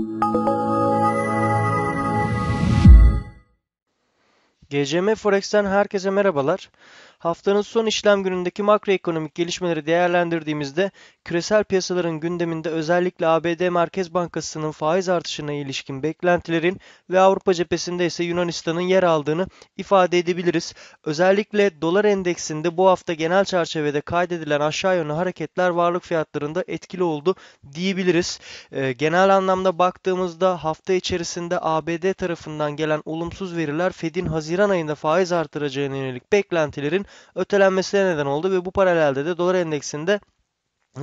嗯。GCM Forex'ten herkese merhabalar. Haftanın son işlem günündeki makroekonomik gelişmeleri değerlendirdiğimizde küresel piyasaların gündeminde özellikle ABD Merkez Bankası'nın faiz artışına ilişkin beklentilerin ve Avrupa cephesinde ise Yunanistan'ın yer aldığını ifade edebiliriz. Özellikle dolar endeksinde bu hafta genel çerçevede kaydedilen aşağı yönlü hareketler varlık fiyatlarında etkili oldu diyebiliriz. Ee, genel anlamda baktığımızda hafta içerisinde ABD tarafından gelen olumsuz veriler Fed'in Haziran Haziran ayında faiz artıracağına yönelik beklentilerin ötelenmesine neden oldu ve bu paralelde de dolar endeksinde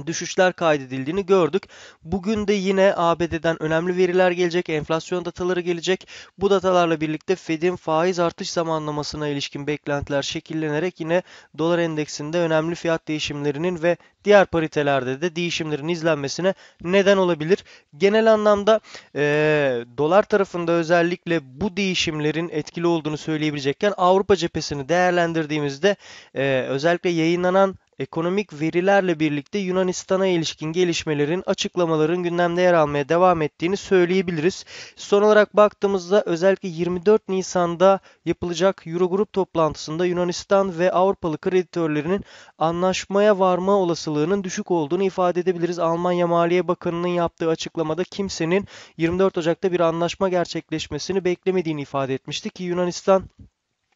düşüşler kaydedildiğini gördük. Bugün de yine ABD'den önemli veriler gelecek, enflasyon dataları gelecek. Bu datalarla birlikte Fed'in faiz artış zamanlamasına ilişkin beklentiler şekillenerek yine dolar endeksinde önemli fiyat değişimlerinin ve diğer paritelerde de değişimlerin izlenmesine neden olabilir. Genel anlamda e, dolar tarafında özellikle bu değişimlerin etkili olduğunu söyleyebilecekken Avrupa cephesini değerlendirdiğimizde e, özellikle yayınlanan Ekonomik verilerle birlikte Yunanistan'a ilişkin gelişmelerin, açıklamaların gündemde yer almaya devam ettiğini söyleyebiliriz. Son olarak baktığımızda özellikle 24 Nisan'da yapılacak Eurogrup toplantısında Yunanistan ve Avrupalı kreditörlerinin anlaşmaya varma olasılığının düşük olduğunu ifade edebiliriz. Almanya Maliye Bakanı'nın yaptığı açıklamada kimsenin 24 Ocak'ta bir anlaşma gerçekleşmesini beklemediğini ifade etmişti ki Yunanistan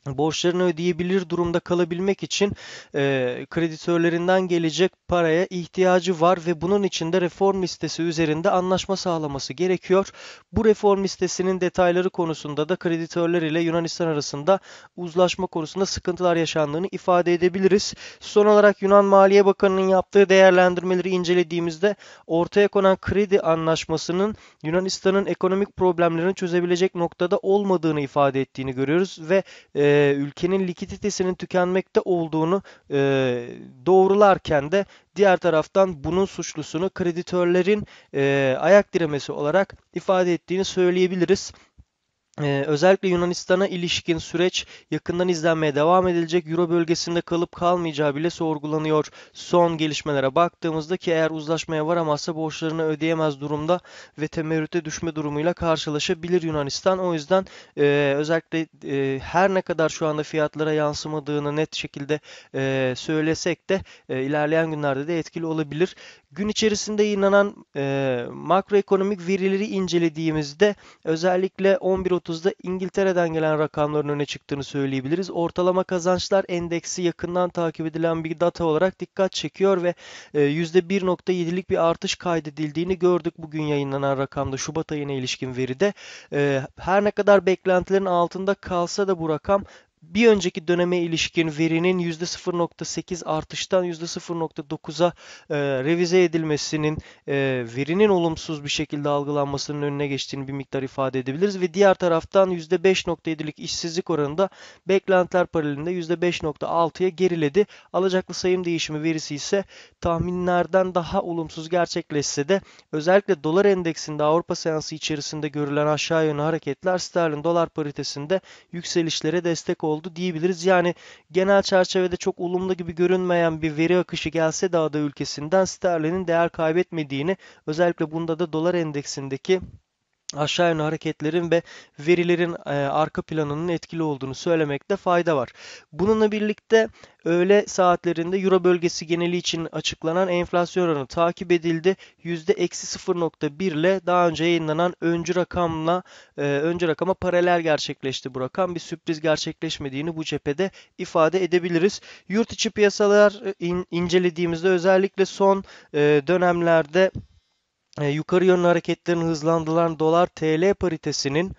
borçlarını ödeyebilir durumda kalabilmek için e, kreditörlerinden gelecek paraya ihtiyacı var ve bunun için de reform listesi üzerinde anlaşma sağlaması gerekiyor. Bu reform listesinin detayları konusunda da kreditörler ile Yunanistan arasında uzlaşma konusunda sıkıntılar yaşandığını ifade edebiliriz. Son olarak Yunan Maliye Bakanı'nın yaptığı değerlendirmeleri incelediğimizde ortaya konan kredi anlaşmasının Yunanistan'ın ekonomik problemlerini çözebilecek noktada olmadığını ifade ettiğini görüyoruz ve e, ülkenin likiditesinin tükenmekte olduğunu e, doğrularken de diğer taraftan bunun suçlusunu kreditörlerin e, ayak diremesi olarak ifade ettiğini söyleyebiliriz. Ee, özellikle Yunanistan'a ilişkin süreç yakından izlenmeye devam edilecek. Euro bölgesinde kalıp kalmayacağı bile sorgulanıyor. Son gelişmelere baktığımızda ki eğer uzlaşmaya varamazsa borçlarını ödeyemez durumda ve temerrüte düşme durumuyla karşılaşabilir Yunanistan. O yüzden e, özellikle e, her ne kadar şu anda fiyatlara yansımadığını net şekilde e, söylesek de e, ilerleyen günlerde de etkili olabilir. Gün içerisinde yayınlanan e, makroekonomik verileri incelediğimizde özellikle 11 1930'da İngiltere'den gelen rakamların öne çıktığını söyleyebiliriz. Ortalama kazançlar endeksi yakından takip edilen bir data olarak dikkat çekiyor ve %1.7'lik e, bir artış kaydedildiğini gördük bugün yayınlanan rakamda Şubat ayına ilişkin veride. E, her ne kadar beklentilerin altında kalsa da bu rakam bir önceki döneme ilişkin verinin %0.8 artıştan %0.9'a e, revize edilmesinin e, verinin olumsuz bir şekilde algılanmasının önüne geçtiğini bir miktar ifade edebiliriz ve diğer taraftan %5.7'lik işsizlik oranında beklentiler paralelinde %5.6'ya geriledi. Alacaklı sayım değişimi verisi ise tahminlerden daha olumsuz gerçekleşse de özellikle dolar endeksinde Avrupa seansı içerisinde görülen aşağı yönlü hareketler sterlin dolar paritesinde yükselişlere destek oldu oldu diyebiliriz. Yani genel çerçevede çok olumlu gibi görünmeyen bir veri akışı gelse de ada ülkesinden sterlinin değer kaybetmediğini özellikle bunda da dolar endeksindeki aşağı yönlü hareketlerin ve verilerin e, arka planının etkili olduğunu söylemekte fayda var. Bununla birlikte öğle saatlerinde Euro bölgesi geneli için açıklanan enflasyon oranı takip edildi. %-0.1 ile daha önce yayınlanan öncü rakamla e, öncü rakama paralel gerçekleşti bu rakam. Bir sürpriz gerçekleşmediğini bu cephede ifade edebiliriz. Yurt içi piyasalar e, in, incelediğimizde özellikle son e, dönemlerde ee, yukarı yönlü hareketlerin hızlandıran dolar TL paritesinin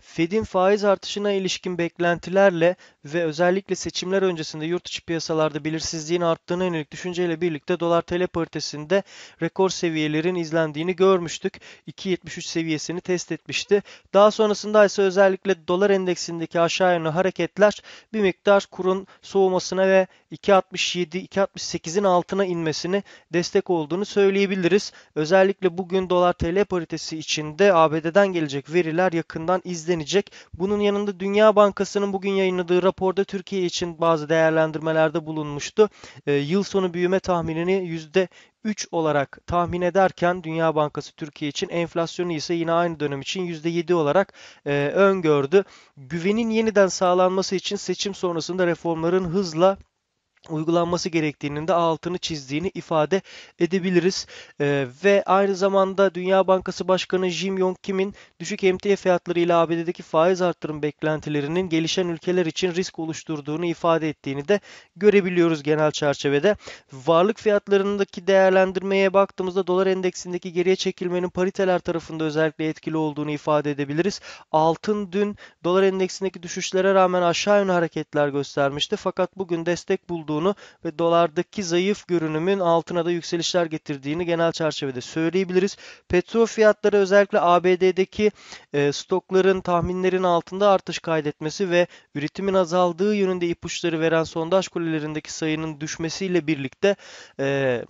Fed'in faiz artışına ilişkin beklentilerle ve özellikle seçimler öncesinde yurt içi piyasalarda belirsizliğin arttığına yönelik düşünceyle birlikte dolar TL paritesinde rekor seviyelerin izlendiğini görmüştük. 2.73 seviyesini test etmişti. Daha sonrasında ise özellikle dolar endeksindeki aşağı yönlü hareketler bir miktar kurun soğumasına ve 2.67-2.68'in altına inmesini destek olduğunu söyleyebiliriz. Özellikle bugün dolar TL paritesi içinde ABD'den gelecek veriler yakından izlenmiştir izlenecek. Bunun yanında Dünya Bankası'nın bugün yayınladığı raporda Türkiye için bazı değerlendirmelerde bulunmuştu. E, yıl sonu büyüme tahminini yüzde %3 olarak tahmin ederken Dünya Bankası Türkiye için enflasyonu ise yine aynı dönem için %7 olarak e, öngördü. Güvenin yeniden sağlanması için seçim sonrasında reformların hızla uygulanması gerektiğinin de altını çizdiğini ifade edebiliriz. E, ve aynı zamanda Dünya Bankası Başkanı Jim Yong Kim'in düşük emtia fiyatları ile ABD'deki faiz artırım beklentilerinin gelişen ülkeler için risk oluşturduğunu ifade ettiğini de görebiliyoruz genel çerçevede. Varlık fiyatlarındaki değerlendirmeye baktığımızda dolar endeksindeki geriye çekilmenin pariteler tarafında özellikle etkili olduğunu ifade edebiliriz. Altın dün dolar endeksindeki düşüşlere rağmen aşağı yönlü hareketler göstermişti fakat bugün destek bulduğu olduğunu ve dolardaki zayıf görünümün altına da yükselişler getirdiğini genel çerçevede söyleyebiliriz. Petrol fiyatları özellikle ABD'deki e, stokların tahminlerin altında artış kaydetmesi ve üretimin azaldığı yönünde ipuçları veren sondaj kulelerindeki sayının düşmesiyle birlikte e,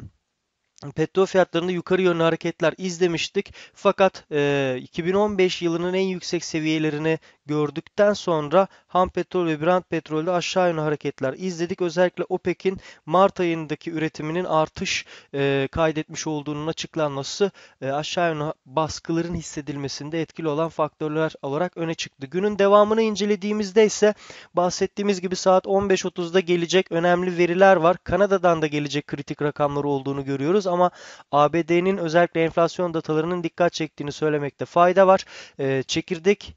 petrol fiyatlarında yukarı yönlü hareketler izlemiştik. Fakat e, 2015 yılının en yüksek seviyelerini gördükten sonra ham petrol ve Brent petrolde aşağı yönlü hareketler izledik. Özellikle OPEC'in Mart ayındaki üretiminin artış e, kaydetmiş olduğunun açıklanması e, aşağı yönlü baskıların hissedilmesinde etkili olan faktörler olarak öne çıktı. Günün devamını incelediğimizde ise bahsettiğimiz gibi saat 15.30'da gelecek önemli veriler var. Kanada'dan da gelecek kritik rakamları olduğunu görüyoruz ama ABD'nin özellikle enflasyon datalarının dikkat çektiğini söylemekte fayda var. Ee, çekirdek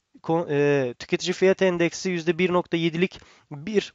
e, tüketici fiyat endeksi %1.7'lik bir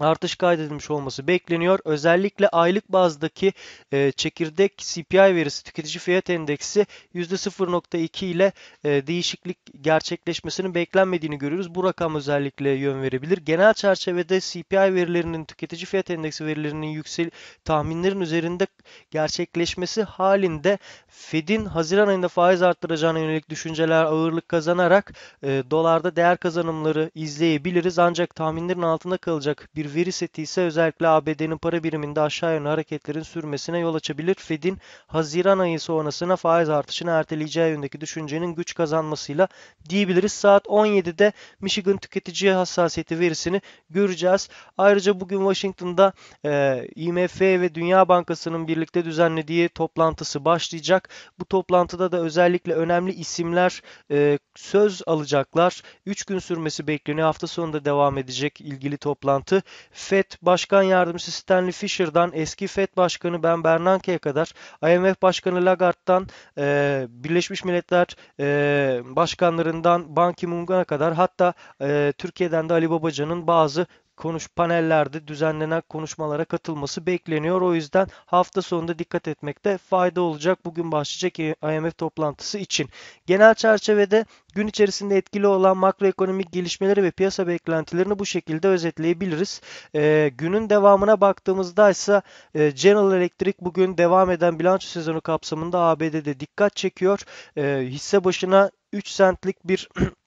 artış kaydedilmiş olması bekleniyor. Özellikle aylık bazdaki e, çekirdek CPI verisi tüketici fiyat endeksi %0.2 ile e, değişiklik gerçekleşmesinin beklenmediğini görüyoruz. Bu rakam özellikle yön verebilir. Genel çerçevede CPI verilerinin tüketici fiyat endeksi verilerinin yüksel tahminlerin üzerinde gerçekleşmesi halinde Fed'in Haziran ayında faiz arttıracağına yönelik düşünceler ağırlık kazanarak e, dolarda değer kazanımları izleyebiliriz. Ancak tahminlerin altında kalacak bir bir veri seti ise özellikle ABD'nin para biriminde aşağı yönlü hareketlerin sürmesine yol açabilir. Fed'in Haziran ayı sonrasına faiz artışını erteleyeceği yönündeki düşüncenin güç kazanmasıyla diyebiliriz. Saat 17'de Michigan tüketici hassasiyeti verisini göreceğiz. Ayrıca bugün Washington'da e, IMF ve Dünya Bankası'nın birlikte düzenlediği toplantısı başlayacak. Bu toplantıda da özellikle önemli isimler e, söz alacaklar. 3 gün sürmesi bekleniyor. Hafta sonunda devam edecek ilgili toplantı. FED Başkan Yardımcısı Stanley Fisher'dan eski FED Başkanı Ben Bernanke'ye kadar IMF Başkanı Lagarde'dan e, Birleşmiş Milletler e, Başkanlarından Ban Ki-moon'a kadar hatta e, Türkiye'den de Ali Babacan'ın bazı konuş panellerde düzenlenen konuşmalara katılması bekleniyor. O yüzden hafta sonunda dikkat etmekte fayda olacak bugün başlayacak IMF toplantısı için. Genel çerçevede gün içerisinde etkili olan makroekonomik gelişmeleri ve piyasa beklentilerini bu şekilde özetleyebiliriz. E, günün devamına baktığımızda ise e, General Electric bugün devam eden bilanço sezonu kapsamında ABD'de dikkat çekiyor. E, hisse başına 3 centlik bir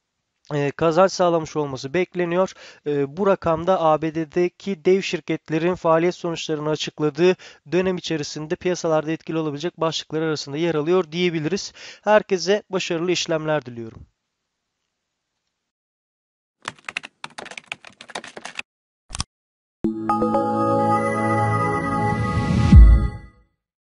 e, kazanç sağlamış olması bekleniyor. E, bu rakamda ABD'deki dev şirketlerin faaliyet sonuçlarını açıkladığı dönem içerisinde piyasalarda etkili olabilecek başlıklar arasında yer alıyor diyebiliriz. Herkese başarılı işlemler diliyorum. Thank you